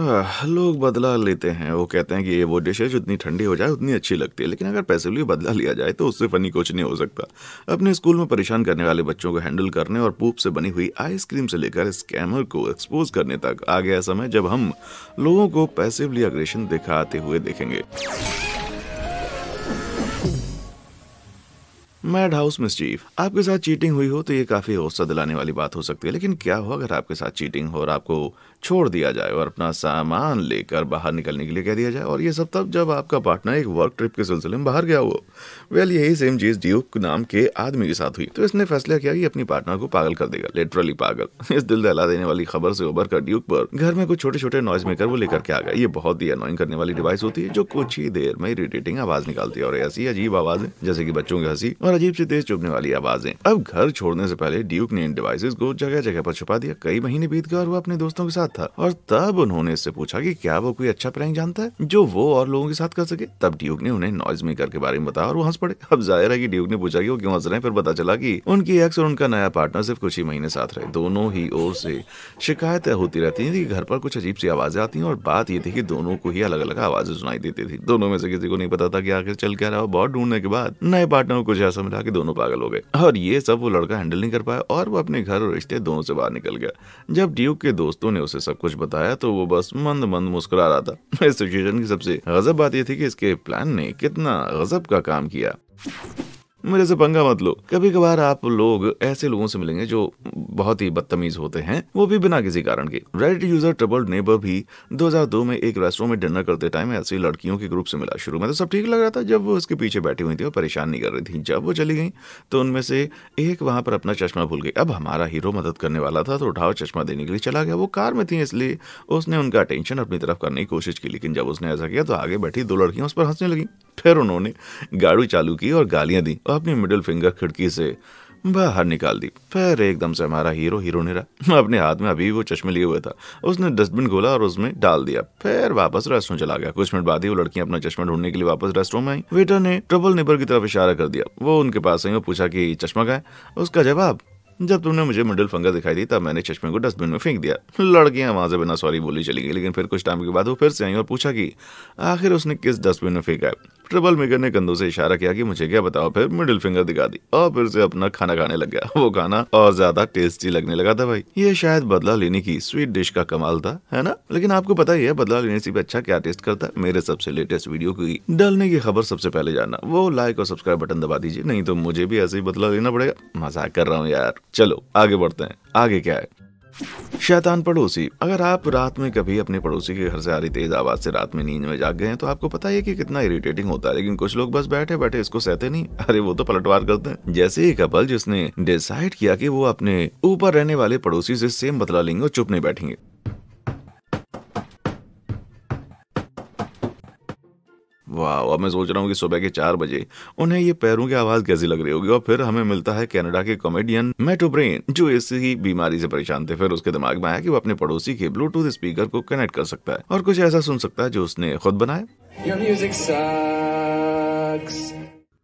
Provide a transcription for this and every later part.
लोग बदला लेते हैं वो कहते हैं कि ये वो डिश है जितनी ठंडी हो जाए उतनी अच्छी लगती है लेकिन अगर पैसिवली बदला लिया जाए तो उससे फनी कुछ नहीं हो सकता अपने स्कूल में परेशान करने वाले बच्चों को हैंडल करने और पूप से बनी हुई आइसक्रीम से लेकर स्कैमर को एक्सपोज करने तक आ गया समय जब हम लोगों को पैसिवली अग्रेशन दिखाते हुए देखेंगे मैड हाउस चीफ आपके साथ चीटिंग हुई हो तो ये काफी हौसला दिलाने वाली बात हो सकती है लेकिन क्या हो अगर आपके साथ चीटिंग हो और आपको छोड़ दिया जाए और अपना सामान लेकर बाहर निकलने के लिए कह दिया जाए और ये सब तब जब आपका पार्टनर एक वर्क ट्रिप के सिलसिले में बाहर गया हो वेल यही सेम चीज ड्यूक नाम के आदमी के साथ हुई तो इसने फैसला किया कि अपनी पार्टनर को पागल कर देगा लिटरली पागल इस दिल दहला देने वाली खबर से उबर कर ड्यूक पर घर में कुछ छोटे छोटे नॉइज मेकर वो लेकर के आ गया ये बहुत ही अनोइंग करने वाली डिवाइस होती है जो कुछ ही देर में इरिटेटिंग आवाज निकालती है और ऐसी अजीब आवाज जैसे की बच्चों की हंसी और अजीब से तेज चुभने वाली आवाजें अब घर छोड़ने से पहले ड्यूक ने इन डिवाइसेस को जगह जगह पर छुपा दिया कई महीने बीत गए और वो अपने दोस्तों के साथ था और तब उन्होंने इससे पूछा कि क्या वो कोई अच्छा प्रैंक जानता है जो वो और लोगों के साथ कर सके तब ड्यूक ने उन्हें नॉइज मेकर के बारे में बताया और वो हंस पड़े अब जाहिर है की ड्यूक ने पूछा की वो क्यों हंस रहे हैं फिर पता चला की उनकी एक्स और उनका नया पार्टनर सिर्फ कुछ ही महीने साथ रहे दोनों ही ओर से शिकायतें होती रहती थी घर पर कुछ अजीब सी आवाजें आती है और बात ये थी की दोनों को ही अलग अलग आवाजें सुनाई देती थी दोनों में से किसी को नहीं पता था की आखिर चल क्या रहा बहुत ढूंढने के बाद नए पार्टनर को कुछ ऐसा आपस में जाके दोनों पागल हो गए और ये सब वो लड़का हैंडल नहीं कर पाया और वो अपने घर और रिश्ते दोनों से बाहर निकल गया जब ड्यूक के दोस्तों ने उसे सब कुछ बताया तो वो बस मंद मंद मुस्कुरा रहा था इस सिचुएशन की सबसे गजब बात यह थी कि इसके प्लान ने कितना गजब का काम किया मेरे से पंगा मत लो कभी कभार आप लोग ऐसे लोगों से मिलेंगे जो बहुत ही बदतमीज होते हैं वो भी बिना किसी कारण के रेडिट यूजर ट्रबल्ड नेबर भी 2002 में एक रेस्टोरेंट में डिनर करते टाइम ऐसी लड़कियों के ग्रुप से मिला शुरू में तो सब ठीक लग रहा था जब वो उसके पीछे बैठी हुई थी और परेशान नहीं कर रही थी जब वो चली गई तो उनमें से एक वहां पर अपना चश्मा भूल गई अब हमारा हीरो मदद करने वाला था तो उठाओ चश्मा देने के लिए चला गया वो कार में थी इसलिए उसने उनका अटेंशन अपनी तरफ करने की कोशिश की लेकिन जब उसने ऐसा किया तो आगे बैठी दो लड़कियां उस पर हंसने लगी फिर उन्होंने गाड़ी चालू की और गालियां दी और अपनी मिडिल फिंगर खिड़की से बाहर निकाल दी फिर एकदम से हमारा हीरो हीरो ने अपने हाथ में अभी भी वो चश्मे लिए हुए था उसने डस्टबिन खोला और उसमें डाल दिया फिर वापस रेस्टोरेंट चला गया कुछ मिनट बाद ही वो लड़कियां अपना चश्मा ढूंढने के लिए वापस रेस्टोरेंट में आई वेटर ने ट्रबल नेबर की तरफ इशारा कर दिया वो उनके पास आई और पूछा कि चश्मा का है उसका जवाब जब तुमने मुझे मिडिल फंगर दिखाई दी तब मैंने चश्मे को डस्टबिन में फेंक दिया लड़कियां वहां से बिना सॉरी बोली चली गई लेकिन फिर कुछ टाइम के बाद वो फिर से आई और पूछा कि आखिर उसने किस डस्टबिन में फेंका है ट्रबल मेकर ने कंधों से इशारा किया कि मुझे क्या बताओ फिर मिडिल फिंगर दिखा दी और फिर से अपना खाना खाने लग गया वो खाना और ज्यादा टेस्टी लगने लगा था भाई ये शायद बदला लेने की स्वीट डिश का कमाल था है ना लेकिन आपको पता ही है बदला लेने से भी अच्छा क्या टेस्ट करता है मेरे सबसे लेटेस्ट वीडियो की डालने की खबर सबसे पहले जानना वो लाइक और सब्सक्राइब बटन दबा दीजिए नहीं तो मुझे भी ऐसे ही बदला लेना पड़ेगा मजाक कर रहा हूँ यार चलो आगे बढ़ते हैं आगे क्या है शैतान पड़ोसी अगर आप रात में कभी अपने पड़ोसी के घर से आ रही तेज आवाज से रात में नींद में जाग गए हैं तो आपको पता है कि कितना इरिटेटिंग होता है लेकिन कुछ लोग बस बैठे बैठे इसको सहते नहीं अरे वो तो पलटवार करते हैं जैसे ही कपल जिसने डिसाइड किया कि वो अपने ऊपर रहने वाले पड़ोसी से सेम बदला लेंगे और चुप नहीं बैठेंगे वाह अब मैं सोच रहा हूँ कि सुबह के चार बजे उन्हें ये पैरों की आवाज़ कैसी लग रही होगी और फिर हमें मिलता है कनाडा के कॉमेडियन मेटो ब्रेन जो इसी बीमारी से परेशान थे फिर उसके दिमाग में आया कि वो अपने पड़ोसी के ब्लूटूथ स्पीकर को कनेक्ट कर सकता है और कुछ ऐसा सुन सकता है जो उसने खुद बनाया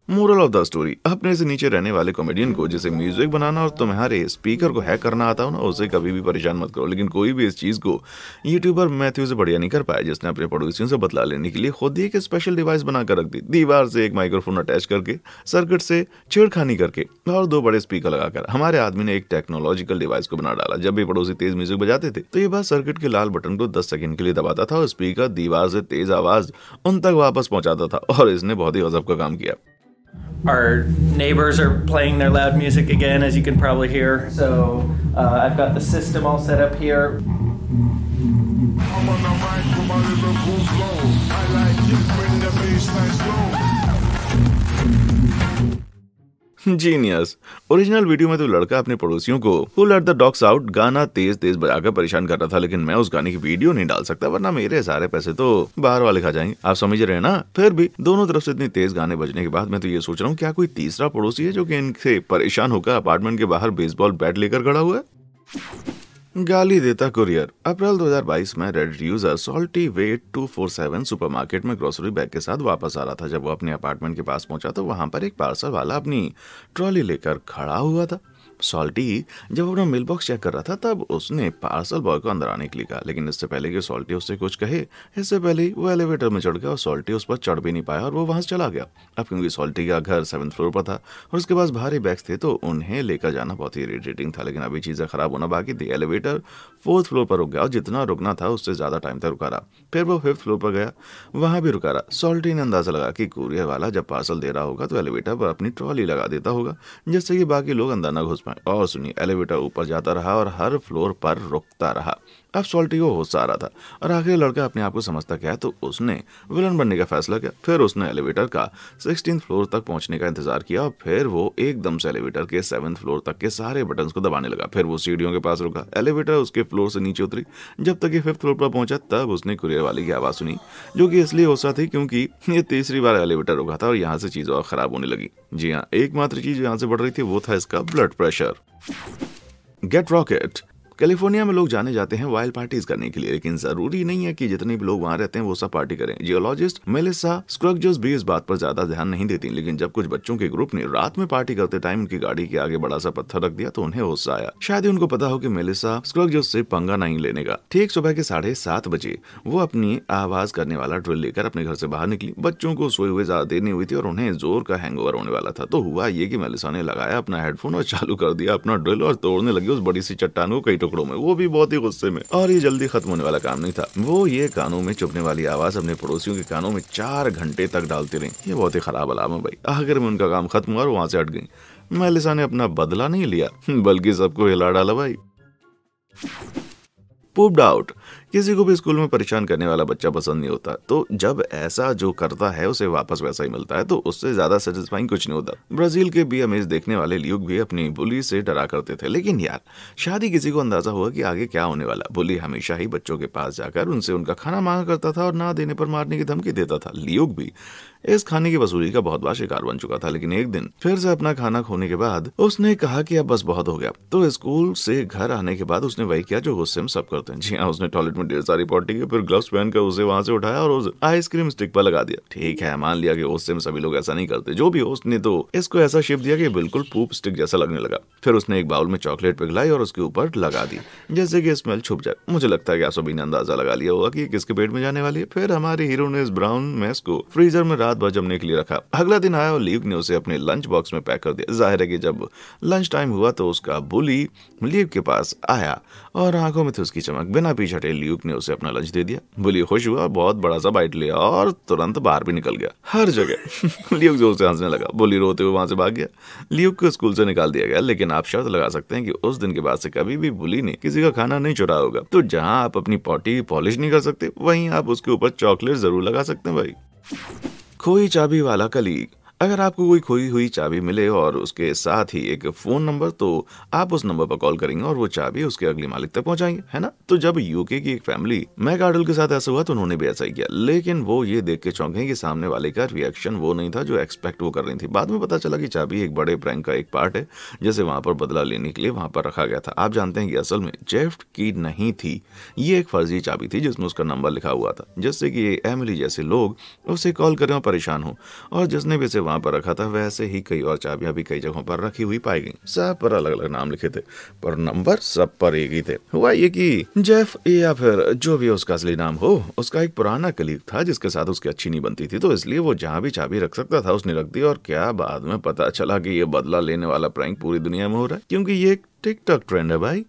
मोरल ऑफ द स्टोरी अपने से नीचे रहने वाले कॉमेडियन को जिसे म्यूजिक बनाना और तुम्हारे स्पीकर को हैक करना आता हो ना उसे कभी भी परेशान मत करो लेकिन कोई भी इस चीज़ को यूट्यूबर मैथ्यू से बढ़िया नहीं कर पाया जिसने अपने पड़ोसियों से बतला लेने के लिए खुद ही एक स्पेशल डिवाइस बनाकर रख दी दीवार से एक माइक्रोफोन अटैच करके सर्किट से छेड़खानी करके और दो बड़े स्पीकर लगाकर हमारे आदमी ने एक टेक्नोलॉजिकल डिवाइस को बना डाला जब भी पड़ोसी तेज म्यूजिक बजाते थे तो ये बात सर्किट के लाल बटन को दस सेकंड के लिए दबाता था और स्पीकर दीवार से तेज आवाज उन तक वापस पहुंचाता था और इसने बहुत ही गजब का काम किया Our neighbors are playing their loud music again, as you can probably hear. So uh, I've got the system all set up here. I'm on the mic, genius original video में तो लड़का अपने पड़ोसियों को who let the dogs out गाना तेज तेज बजाकर परेशान कर रहा था लेकिन मैं उस गाने की वीडियो नहीं डाल सकता वरना मेरे सारे पैसे तो बाहर वाले खा जाएंगे आप समझ रहे हैं ना फिर भी दोनों तरफ से इतनी तेज गाने बजने के बाद मैं तो ये सोच रहा हूँ क्या कोई तीसरा पड़ोसी है जो की इनसे परेशान होकर अपार्टमेंट के बाहर बेसबॉल बैट लेकर खड़ा हुआ है गाली देता कुरियर अप्रैल 2022 में Reddit user salty seven 247 supermarket में ग्रोसरी बैग के साथ वापस आ रहा था जब वो अपने अपार्टमेंट के पास पहुंचा तो वहां पर एक पार्सल वाला अपनी ट्रॉली लेकर खड़ा हुआ था सॉल्टी जब अपना मिल बॉक्स चेक कर रहा था तब उसने पार्सल बॉय को अंदर आने के लिए कहा लेकिन इससे पहले कि सॉल्टी उससे कुछ कहे इससे पहले ही वो एलिवेटर में चढ़ गया और सॉल्टी उस पर चढ़ भी नहीं पाया और वो वहाँ से चला गया अब क्योंकि सॉल्टी का घर सेवन फ्लोर पर था और उसके पास भारी बैग्स थे तो उन्हें लेकर जाना बहुत ही इरीटेटिंग था लेकिन अभी चीज़ें खराब होना बाकी थी एलिवेटर फोर्थ फ्लोर पर रुक गया और जितना रुकना था उससे ज़्यादा टाइम तक रुका रहा फिर वो फिफ्थ फ्लोर पर गया वहाँ भी रुका रहा सॉल्टी ने अंदाज़ा लगा कि कुरियर वाला जब पार्सल दे रहा होगा तो एलिवेटर पर अपनी ट्रॉली लगा देता होगा जिससे कि बाकी लोग अंदर न घुस और सुनिए एलिवेटर ऊपर जाता रहा और हर फ्लोर पर रुकता रहा अब को गुस्सा आ रहा था और आखिर लड़का अपने आप को समझता क्या है तो उसने विलन बनने का फैसला किया फिर उसने एलिवेटर का सिक्सटीन फ्लोर तक पहुंचने का इंतजार किया और फिर वो एकदम से एलिवेटर के सेवन्थ फ्लोर तक के सारे बटन को दबाने लगा फिर वो सीढ़ियों के पास रुका एलिवेटर उसके फ्लोर से नीचे उतरी जब तक ये फिफ्थ फ्लोर पर पहुंचा तब उसने कुरियर वाले की आवाज़ सुनी जो कि इसलिए गुस्सा थी क्योंकि ये तीसरी बार एलिवेटर रुका था और यहाँ से चीज़ और ख़राब होने लगी जी हाँ एकमात्र चीज़ यहाँ से बढ़ रही थी वो था इसका blood pressure get rocket California में लोग जाने जाते हैं वाइल्ड पार्टीज करने के लिए लेकिन जरूरी नहीं है कि जितने भी लोग वहाँ रहते हैं वो सब पार्टी करें जियोलॉजिस्ट मेलिसा स्क्रगजस भी इस बात पर ज्यादा ध्यान नहीं देती लेकिन जब कुछ बच्चों के ग्रुप ने रात में पार्टी करते टाइम उनकी गाड़ी के आगे बड़ा सा पत्थर रख दिया तो उन्हें गुस्सा आया शायद ही उनको पता हो मेलेसा स्क्रग स्क्रगजस से पंगा नहीं लेने का ठीक सुबह के साढ़े सात बजे वो अपनी आवाज करने वाला ड्रिल लेकर अपने घर से बाहर निकली बच्चों को सोए हुए ज्यादा देर नहीं हुई थी और उन्हें जोर का हैंग होने वाला था तो हुआ ये की मेलेसा ने लगाया अपना हेडफोन और चालू कर दिया अपना ड्रिल और तोड़ने लगी उस बड़ी सी चट्टान को कई टुकड़ों में वो भी बहुत ही गुस्से में और ये जल्दी खत्म होने वाला काम नहीं था वो ये कानों में चुपने वाली आवाज अपने पड़ोसियों के कानों में चार घंटे तक डालती रही ये बहुत ही खराब अलाम है भाई आखिर में उनका काम खत्म हुआ और वहां से हट गई मैलिसा ने अपना बदला नहीं लिया बल्कि सबको हिला डाला भाई पुप्ड आउट किसी को भी स्कूल में परेशान करने वाला बच्चा पसंद नहीं होता तो जब ऐसा जो करता है उसे वापस वैसा ही मिलता है तो उससे ज्यादा सेटिस्फाइंग कुछ नहीं होता ब्राजील के बी अमेज देखने वाले ल्यूक भी अपनी बुली से डरा करते थे लेकिन यार शादी किसी को अंदाजा हुआ कि आगे क्या होने वाला बुली हमेशा ही बच्चों के पास जाकर उनसे उनका खाना मांगा करता था और ना देने पर मारने की धमकी देता था ल्यूक भी इस खाने की वसूली का बहुत बड़ा शिकार बन चुका था लेकिन एक दिन फिर से अपना खाना खोने के बाद उसने कहा कि अब बस बहुत हो गया तो स्कूल से घर आने के बाद उसने वही किया जो गुस्से में सब करते हैं जी हाँ उसने टॉयलेट में ढेर सारी पॉटी की फिर ग्लव्स पहनकर उसे वहां से उठाया और आइसक्रीम स्टिक पर लगा दिया ठीक है मान लिया कि गुस्से में सभी लोग ऐसा नहीं करते जो भी उसने तो इसको ऐसा शिप दिया कि बिल्कुल पूप स्टिक जैसा लगने लगा फिर उसने एक बाउल में चॉकलेट पिघलाई और उसके ऊपर लगा दी जैसे की स्मेल छुप जाए मुझे लगता है कि सभी ने अंदाजा लगा लिया होगा कि किसके पेट में जाने वाली है फिर हमारे हीरो ने इस ब्राउन मैस को फ्रीजर में रात भर जमने के लिए रखा अगला दिन आया और लीव ने उसे अपने लंच बॉक्स में पैक कर दिया जाहिर है कि जब लंच टाइम हुआ तो उसका बुली लीव के पास आया और आंखों में थी उसकी चमक बिना पीछे हटे लीव ने उसे अपना लंच दे दिया बुली खुश हुआ बहुत बड़ा सा बाइट लिया और तुरंत बाहर भी निकल गया हर जगह लीव जोर से हंसने लगा बुली रोते हुए वहां से भाग गया लीव को स्कूल से निकाल दिया गया लेकिन आप शर्त लगा सकते हैं कि उस दिन के बाद से कभी भी बुली ने किसी का खाना नहीं चुरा होगा तो जहाँ आप अपनी पॉटी पॉलिश नहीं कर सकते वहीं आप उसके ऊपर चॉकलेट जरूर लगा सकते हैं भाई खोई चाबी वाला कलीग अगर आपको कोई खोई हुई चाबी मिले और उसके साथ ही एक फ़ोन नंबर तो आप उस नंबर पर कॉल करेंगे और वो चाबी उसके अगले मालिक तक पहुंचाएंगे है ना तो जब यूके की एक फैमिली मैक आर्डल के साथ ऐसा हुआ तो उन्होंने भी ऐसा ही किया लेकिन वो ये देख के चौंके कि सामने वाले का रिएक्शन वो नहीं था जो एक्सपेक्ट वो कर रही थी बाद में पता चला की चाबी एक बड़े प्रैंक का एक पार्ट है जिसे वहां पर बदला लेने के लिए वहां पर रखा गया था आप जानते हैं कि असल में जेफ्ट की नहीं थी ये एक फर्जी चाबी थी जिसमें उसका नंबर लिखा हुआ था जिससे कि एमिली जैसे लोग उसे कॉल करें और परेशान हो और जिसने भी इसे वहां पर रखा था वैसे ही कई और चाबियां भी कई जगहों पर रखी हुई पाई गई सब पर अलग अलग नाम लिखे थे पर नंबर सब पर एक ही थे हुआ ये कि जेफ या फिर जो भी उसका असली नाम हो उसका एक पुराना कलीग था जिसके साथ उसकी अच्छी नहीं बनती थी तो इसलिए वो जहाँ भी चाबी रख सकता था उसने रख दी और क्या बाद में पता चला की ये बदला लेने वाला प्रैंक पूरी दुनिया में हो रहा है क्यूँकी ये एक टिकटॉक ट्रेंड है भाई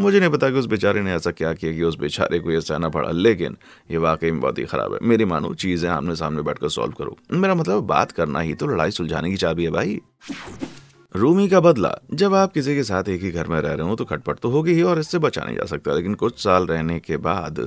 मुझे नहीं पता कि उस बेचारे ने ऐसा क्या किया कि उस बेचारे को यह सहना पड़ा लेकिन ये वाकई में बहुत ही ख़राब है मेरी मानो चीज़ें आमने सामने बैठकर सॉल्व करो मेरा मतलब बात करना ही तो लड़ाई सुलझाने की चाबी है भाई रूमी का बदला जब आप किसी के साथ एक ही घर में रह रहे हो तो खटपट तो होगी ही और इससे बचा नहीं जा सकता लेकिन कुछ साल रहने के बाद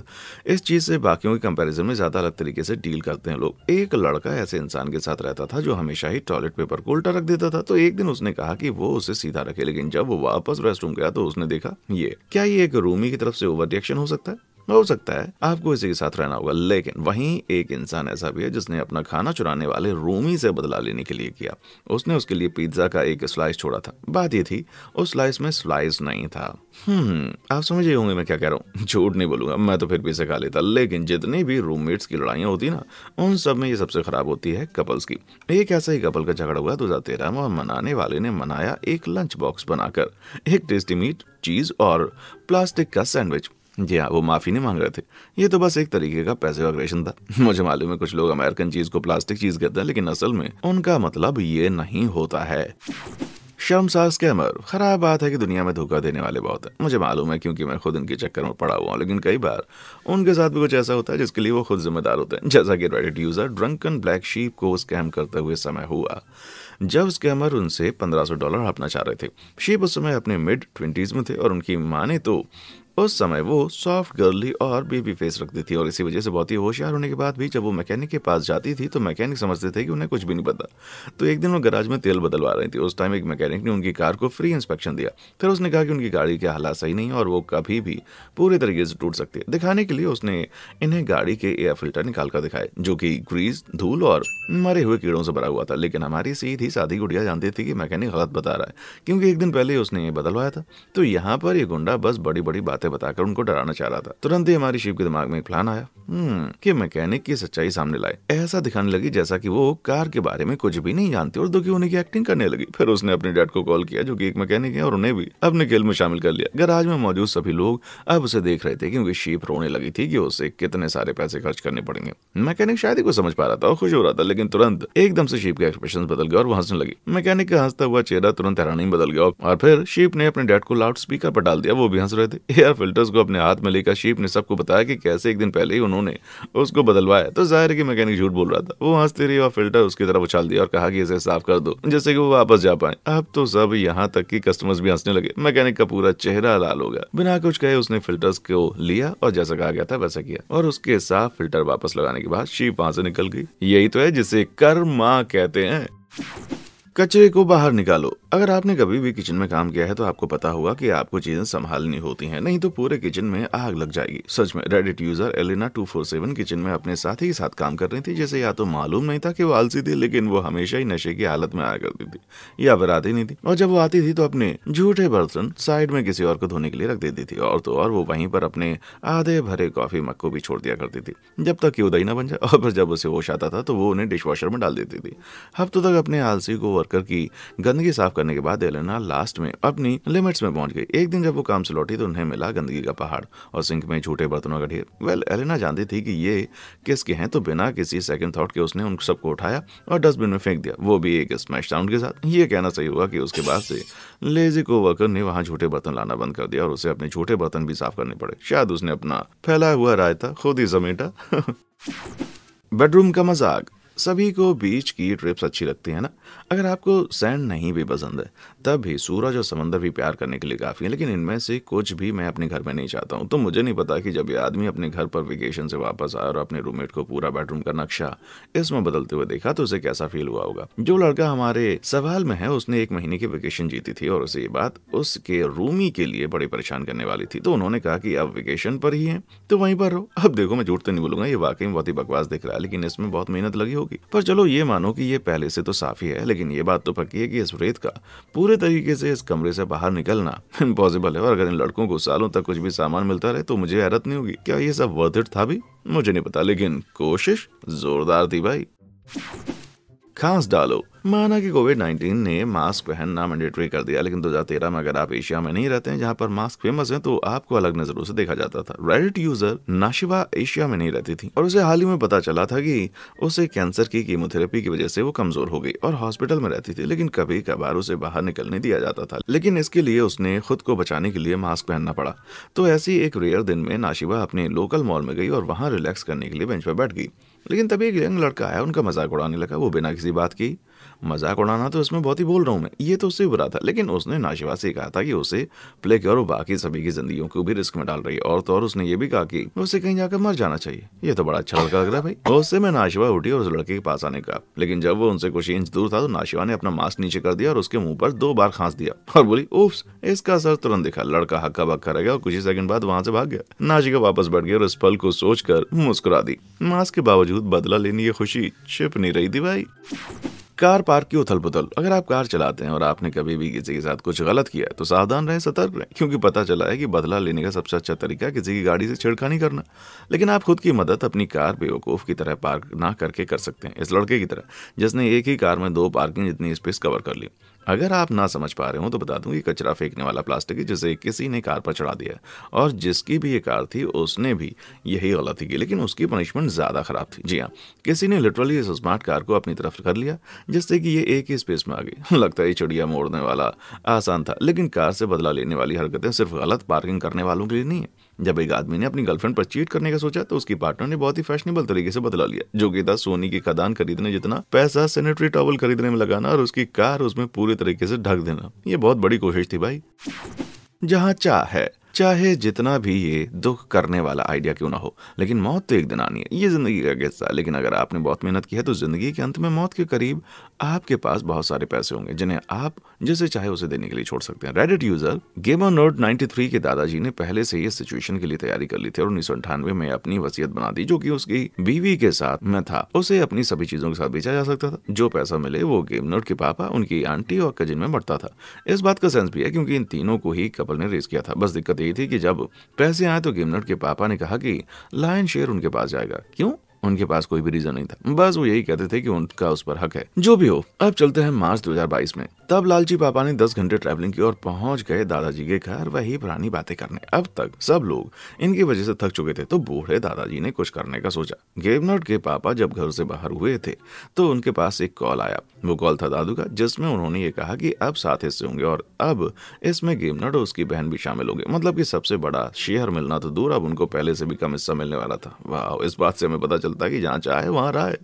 इस चीज़ से बाकियों के कंपैरिजन में ज़्यादा अलग तरीके से डील करते हैं लोग एक लड़का ऐसे इंसान के साथ रहता था जो हमेशा ही टॉयलेट पेपर को उल्टा रख देता था तो एक दिन उसने कहा कि वो उसे सीधा रखे लेकिन जब वो वापस रेस्ट गया तो उसने देखा ये क्या ये एक रूमी की तरफ से ओवर रिएक्शन हो सकता है हो सकता है आपको इसी के साथ रहना होगा लेकिन वहीं एक इंसान ऐसा भी है जिसने अपना खाना चुराने वाले रोमी से बदला लेने के लिए किया उसने उसके लिए पिज्जा का एक स्लाइस छोड़ा था बात ये थी उस स्लाइस में स्लाइस नहीं था हम्म आप समझ ही होंगे मैं क्या कह रहा हूँ झूठ नहीं बोलूंगा मैं तो फिर भी इसे खा लेता लेकिन जितनी भी रूममेट्स की लड़ाइयाँ होती ना उन सब में ये सबसे खराब होती है कपल्स की एक ऐसा ही कपल का झगड़ा हुआ दो हजार तेरह में मनाने वाले ने मनाया एक लंच बॉक्स बनाकर एक टेस्टी मीट चीज और प्लास्टिक का सैंडविच जी हाँ वो माफ़ी नहीं मांग रहे थे ये तो बस एक तरीके का पैसे अग्रेशन था मुझे मालूम है कुछ लोग अमेरिकन चीज़ को प्लास्टिक चीज़ कहते हैं लेकिन असल में उनका मतलब ये नहीं होता है शर्मसार स्कैमर खराब बात है कि दुनिया में धोखा देने वाले बहुत हैं मुझे मालूम है क्योंकि मैं खुद इनके चक्कर में पड़ा हुआ हूँ लेकिन कई बार उनके साथ भी कुछ ऐसा होता है जिसके लिए वो खुद जिम्मेदार होते हैं जैसा कि Reddit user drunken black sheep को स्कैम करते हुए समय हुआ जब स्कैमर उनसे 1500 डॉलर हड़पना चाह रहे थे शीप उस समय अपने मिड ट्वेंटीज़ में थे और उनकी माने तो उस समय वो सॉफ्ट गर्ली और बेबी फेस रखती थी और इसी वजह से बहुत ही होशियार होने के बाद भी जब वो मैकेनिक के पास जाती थी तो मैकेनिक समझते थे कि उन्हें कुछ भी नहीं पता तो एक दिन वो गराज में तेल बदलवा रही थी उस टाइम एक मैकेनिक ने उनकी कार को फ्री इंस्पेक्शन दिया फिर उसने कहा कि उनकी गाड़ी के हालात सही नहीं और वो कभी भी पूरे तरीके से टूट सकती है दिखाने के लिए उसने इन्हें गाड़ी के एयर फिल्टर निकाल कर दिखाए जो की ग्रीस धूल और मरे हुए कीड़ों से भरा हुआ था लेकिन हमारी सीधी सादी गुड़िया जानती थी कि मैकेनिक गलत बता रहा है क्योंकि एक दिन पहले उसने बदलवाया था तो यहाँ पर ये गुंडा बस बड़ी बड़ी बात बातें बताकर उनको डराना चाह रहा था तुरंत ही हमारी शिव के दिमाग में एक प्लान आया हम्म, कि मैकेनिक की सच्चाई सामने लाए ऐसा दिखाने लगी जैसा कि वो कार के बारे में कुछ भी नहीं जानती और दुखी होने की एक्टिंग करने लगी फिर उसने अपने डैड को कॉल किया जो की एक मैकेनिक है और उन्हें भी अपने खेल में शामिल कर लिया गराज में मौजूद सभी लोग अब उसे देख रहे थे क्योंकि शीप रोने लगी थी कि उसे कितने सारे पैसे खर्च करने पड़ेंगे मैकेनिक शायद ही कुछ समझ पा रहा था और खुश हो रहा था लेकिन तुरंत एकदम से शीप के एक्सप्रेशन बदल गया और वो हंसने लगी मैकेनिक का हंसता हुआ चेहरा तुरंत हैरानी बदल गया और फिर शीप ने अपने डैड को लाउड स्पीकर पर डाल दिया वो भी हंस रहे थे यार लगाकर फिल्टर्स को अपने हाथ में लेकर शीप ने सबको बताया कि कैसे एक दिन पहले ही उन्होंने उसको बदलवाया तो जाहिर है कि मैकेनिक झूठ बोल रहा था वो हंसते रही और फिल्टर उसकी तरफ उछाल दिया और कहा कि इसे साफ कर दो जैसे कि वो वापस जा पाए अब तो सब यहाँ तक की कस्टमर्स भी हंसने लगे मैकेनिक का पूरा चेहरा लाल हो गया बिना कुछ कहे उसने फिल्टर्स को लिया और जैसा कहा गया था वैसा किया और उसके साथ फिल्टर वापस लगाने के बाद शीप वहां से निकल गई यही तो है जिसे कर कहते हैं कचरे को बाहर निकालो अगर आपने कभी भी किचन में काम किया है तो आपको पता होगा कि आपको चीज़ें संभालनी होती हैं नहीं तो पूरे किचन में आग लग जाएगी सच में Reddit user Elina two four seven kitchen में अपने साथ ही साथ काम कर रही थी जैसे या तो मालूम नहीं था कि वो आलसी थी लेकिन वो हमेशा ही नशे की हालत में आया करती थी या फिर आती नहीं थी और जब वो आती थी तो अपने झूठे बर्तन साइड में किसी और को धोने के लिए रख देती थी और तो और वो वहीं पर अपने आधे भरे कॉफी मग को भी छोड़ दिया करती थी जब तक कि उदय ना बन जाए और फिर जब उसे होश आता था तो वो उन्हें डिशवॉशर में डाल देती थी हफ्तों तक अपने आलसी को वर्कर की गंदगी साफ करने के बाद एलेना लास्ट में अपनी लिमिट्स में पहुंच गई एक दिन जब वो काम से लौटी तो उन्हें मिला गंदगी का पहाड़ और सिंक में झूठे बर्तनों का ढेर वेल एलेना जानती थी कि ये किसके हैं तो बिना किसी सेकंड थॉट के उसने उन सबको उठाया और डस्टबिन में फेंक दिया वो भी एक स्मैश साउंड के साथ ये कहना सही हुआ कि उसके बाद से लेजी को वर्कर ने वहाँ झूठे बर्तन लाना बंद कर दिया और उसे अपने झूठे बर्तन भी साफ करने पड़े शायद उसने अपना फैलाया हुआ रायता खुद ही समेटा बेडरूम का मजाक सभी को बीच की ट्रिप्स अच्छी लगती है ना अगर आपको सैंड नहीं भी पसंद है तब भी सूरज और समंदर भी प्यार करने के लिए काफ़ी है लेकिन इनमें से कुछ भी मैं अपने घर में नहीं चाहता हूँ तो मुझे नहीं पता कि जब ये आदमी अपने घर पर वेकेशन से वापस आया और अपने रूममेट को पूरा बेडरूम का नक्शा इसमें बदलते हुए देखा तो उसे कैसा फील हुआ होगा जो लड़का हमारे सवाल में है उसने एक महीने की वेकेशन जीती थी और उसे ये बात उसके रूमी के लिए बड़ी परेशान करने वाली थी तो उन्होंने कहा कि अब वेकेशन पर ही है तो वहीं पर रहो अब देखो मैं झूठ तो नहीं बोलूंगा ये वाकई में बहुत ही बकवास दिख रहा है लेकिन इसमें बहुत मेहनत लगी होगी पर चलो ये मानो कि ये पहले से तो साफ ही है लेकिन ये बात तो पक्की है कि इस रेत का पूरे तरीके से इस कमरे से बाहर निकलना इम्पॉसिबल है और अगर इन लड़कों को सालों तक कुछ भी सामान मिलता रहे तो मुझे हैरत नहीं होगी क्या ये सब वर्थ इट था भी मुझे नहीं पता लेकिन कोशिश जोरदार थी भाई खांस डालो माना कि कोविड 19 ने मास्क पहनना मैंडेटरी कर दिया लेकिन 2013 में अगर आप एशिया में नहीं रहते हैं जहां पर मास्क फेमस हैं तो आपको अलग नजरों से देखा जाता था रेडिट यूजर नाशिबा एशिया में नहीं रहती थी और उसे हाल ही में पता चला था कि उसे कैंसर की कीमोथेरेपी की वजह से वो कमजोर हो गई और हॉस्पिटल में रहती थी लेकिन कभी कभार उसे बाहर निकलने दिया जाता था लेकिन इसके लिए उसने खुद को बचाने के लिए मास्क पहनना पड़ा तो ऐसी एक रेयर दिन में नाशिबा अपने लोकल मॉल में गई और वहाँ रिलैक्स करने के लिए बेंच पर बैठ गई लेकिन तभी एक यंग लड़का आया उनका मजाक उड़ाने लगा वो बिना किसी बात की मजाक उड़ाना तो इसमें बहुत ही बोल रहा हूँ मैं ये तो उससे बुरा था लेकिन उसने नाशिवा से कहा था कि उसे प्ले और बाकी सभी की जिंदगी को भी रिस्क में डाल रही है और तो और उसने ये भी कहा कि उसे कहीं जाकर मर जाना चाहिए ये तो बड़ा अच्छा लड़का लग रहा है भाई उससे मैं नाशिवा उठी और उस लड़के के पास आने का लेकिन जब वो उनसे कुछ इंच दूर था तो नाशिवा ने अपना मास्क नीचे कर दिया और उसके मुंह पर दो बार खांस दिया और बोली उफ इसका असर तुरंत दिखा लड़का हक्का बक्का रह गया और कुछ ही सेकंड बाद वहां से भाग गया नाशिका वापस बैठ गया और इस पल को सोचकर मुस्कुरा दी मास्क के बावजूद बदला लेने की खुशी छिप नहीं रही थी भाई कार पार्क की उथल पुथल अगर आप कार चलाते हैं और आपने कभी भी किसी के साथ कुछ गलत किया है तो सावधान रहें सतर्क रहें क्योंकि पता चला है कि बदला लेने का सबसे अच्छा तरीका किसी की गाड़ी से छेड़खानी करना लेकिन आप खुद की मदद अपनी कार बेवकूफ़ की तरह पार्क ना करके कर सकते हैं इस लड़के की तरह जिसने एक ही कार में दो पार्किंग जितनी स्पेस कवर कर ली अगर आप ना समझ पा रहे हो तो बता दूं कि कचरा फेंकने वाला प्लास्टिक है जिसे किसी ने कार पर चढ़ा दिया और जिसकी भी ये कार थी उसने भी यही गलती की लेकिन उसकी पनिशमेंट ज़्यादा ख़राब थी जी हाँ किसी ने लिटरली इस स्मार्ट कार को अपनी तरफ कर लिया जिससे कि ये एक ही स्पेस में आ गई लगता है चिड़िया मोड़ने वाला आसान था लेकिन कार से बदला लेने वाली हरकतें सिर्फ गलत पार्किंग करने वालों के लिए नहीं है जब एक आदमी ने अपनी गर्लफ्रेंड पर चीट करने का सोचा तो उसकी पार्टनर ने बहुत ही फैशनेबल तरीके से बदला लिया था सोनी की खदान खरीदने जितना पैसा सैनिटरी टॉवल खरीदने में लगाना और उसकी कार उसमें पूरे तरीके से ढक देना ये बहुत बड़ी कोशिश थी भाई जहाँ चाह है चाहे जितना भी ये दुख करने वाला आइडिया क्यों ना हो लेकिन मौत तो एक दिन आनी है ये ज़िंदगी का किस्सा है लेकिन अगर आपने बहुत मेहनत की है तो ज़िंदगी के अंत में मौत के करीब आपके पास बहुत सारे पैसे होंगे जिन्हें आप जिसे चाहे उसे देने के लिए छोड़ सकते हैं रेडिट यूजर गेमर नोट 93 के दादाजी ने पहले से ही इस सिचुएशन के लिए तैयारी कर ली थी और उन्नीस में अपनी वसीयत बना दी जो की उसकी बीवी के साथ में था उसे अपनी सभी चीजों के साथ बेचा जा सकता था जो पैसा मिले वो गेम नोट के पापा उनकी आंटी और कजिन में बढ़ता था इस बात का सेंस भी है क्योंकि इन तीनों को ही कपल ने रेस किया था बस दिक्कत दी थी कि जब पैसे आए तो गिमनट के पापा ने कहा कि लायन शेर उनके पास जाएगा क्यों उनके पास कोई भी रीजन नहीं था बस वो यही कहते थे कि उनका उस पर हक है जो भी हो अब चलते हैं मार्च 2022 में तब लालची पापा ने 10 घंटे ट्रैवलिंग की और पहुंच गए दादाजी के घर वही पुरानी बातें करने अब तक सब लोग इनकी वजह से थक चुके थे तो बूढ़े दादाजी ने कुछ करने का सोचा गेवनॉट के पापा जब घर से बाहर हुए थे तो उनके पास एक कॉल आया वो कॉल था दादू का जिसमें उन्होंने ये कहा कि अब साथ हिस्से होंगे और अब इसमें गेमनट और उसकी बहन भी शामिल होंगे मतलब की सबसे बड़ा शेयर मिलना तो दूर अब उनको पहले से भी कम हिस्सा मिलने वाला था वाह इस बात से हमें पता चलता चलता कि जहाँ चाहे वहाँ है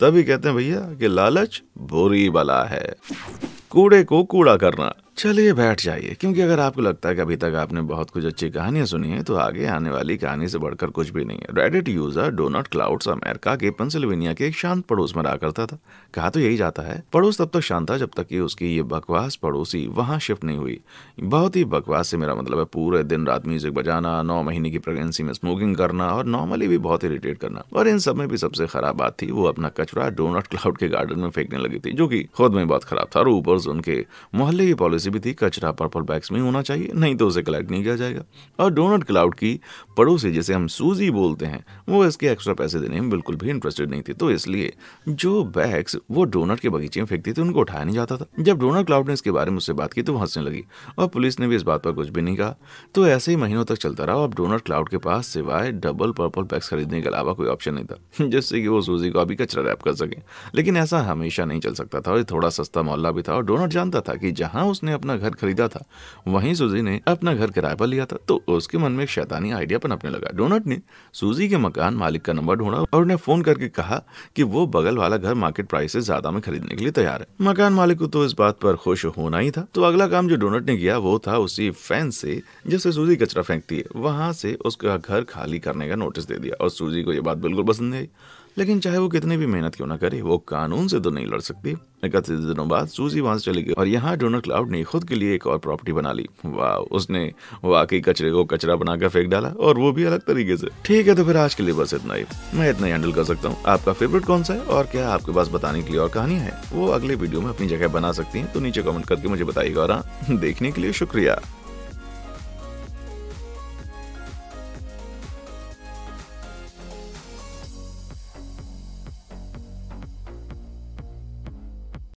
तभी कहते हैं भैया कि लालच बुरी बला है कूड़े को कूड़ा करना चलिए बैठ जाइए क्योंकि अगर आपको लगता है कि अभी तक आपने बहुत कुछ अच्छी कहानियां सुनी है तो आगे आने वाली कहानी से बढ़कर कुछ भी नहीं है Reddit user donut clouds America के पेंसिल्वेनिया के एक शांत पड़ोस में रहा करता था कहा तो यही जाता है पड़ोस तब तक शांत था जब तक कि उसकी ये बकवास पड़ोसी वहां शिफ्ट नहीं हुई बहुत ही बकवास से मेरा मतलब है पूरे दिन रात म्यूजिक बजाना नौ महीने की प्रेगनेंसी में स्मोकिंग करना और नॉर्मली भी बहुत इरिटेट करना और इन सब में भी सबसे खराब बात थी वो अपना कचरा डोनट क्लाउड के गार्डन में फेंकने लगी थी जो कि खुद में बहुत खराब था और ऊपर से उनके मोहल्ले की पॉलिसी भी थी कचरा पर्पल बैग्स में होना चाहिए नहीं तो उसे कलेक्ट नहीं किया जाएगा और डोनट क्लाउड की पड़ोसी जिसे हम सूजी बोलते हैं वो इसके एक्स्ट्रा पैसे देने में बिल्कुल भी इंटरेस्टेड नहीं थी तो इसलिए जो बैग्स वो डोनट के बगीचे में फेंकती थी उनको उठाया नहीं जाता था जब डोनट क्लाउड ने इसके बारे में उससे बात की तो वो हंसने लगी और पुलिस ने भी इस बात पर कुछ भी नहीं कहा तो ऐसे ही महीनों तक चलता रहा अब डोनट क्लाउड के पास सिवाय डबल पर्पल बैग्स खरीदने के अलावा कोई ऑप्शन नहीं था जिससे कि वो सूजी को अभी कचरा ग्रैब कर सकें लेकिन ऐसा हमेशा नहीं चल सकता था और थोड़ा सस्ता मोहल्ला भी था और डोनट जानता था कि जहाँ उसने अपना घर खरीदा था वहीं सूजी ने अपना घर किराए पर लिया था तो उसके मन में एक शैतानी आइडिया पनपने लगा डोनट ने सूजी के मकान मालिक का नंबर ढूंढा और उन्हें फोन करके कहा कि वो बगल वाला घर मार्केट प्राइस से ज्यादा में खरीदने के लिए तैयार है मकान मालिक को तो इस बात पर खुश होना ही था तो अगला काम जो डोनट ने किया वो था उसी फैन से जिससे सूजी कचरा फेंकती है वहां से उसका घर खाली करने का नोटिस दे दिया और सूजी को ये बात बिल्कुल पसंद नहीं आई लेकिन चाहे वो कितनी भी मेहनत क्यों ना करे वो कानून से तो नहीं लड़ सकती इकतीस दिनों बाद सूजी वहां से चली गई और यहाँ डोनर क्लाउड ने खुद के लिए एक और प्रॉपर्टी बना ली वाह उसने वाकई कचरे को कचरा बनाकर फेंक डाला और वो भी अलग तरीके से ठीक है तो फिर आज के लिए बस इतना ही मैं इतना हैंडल कर सकता हूँ आपका फेवरेट कौन सा है और क्या आपके पास बताने के लिए और कहानी है वो अगले वीडियो में अपनी जगह बना सकती है तो नीचे कॉमेंट करके मुझे बताइएगा और हाँ, देखने के लिए शुक्रिया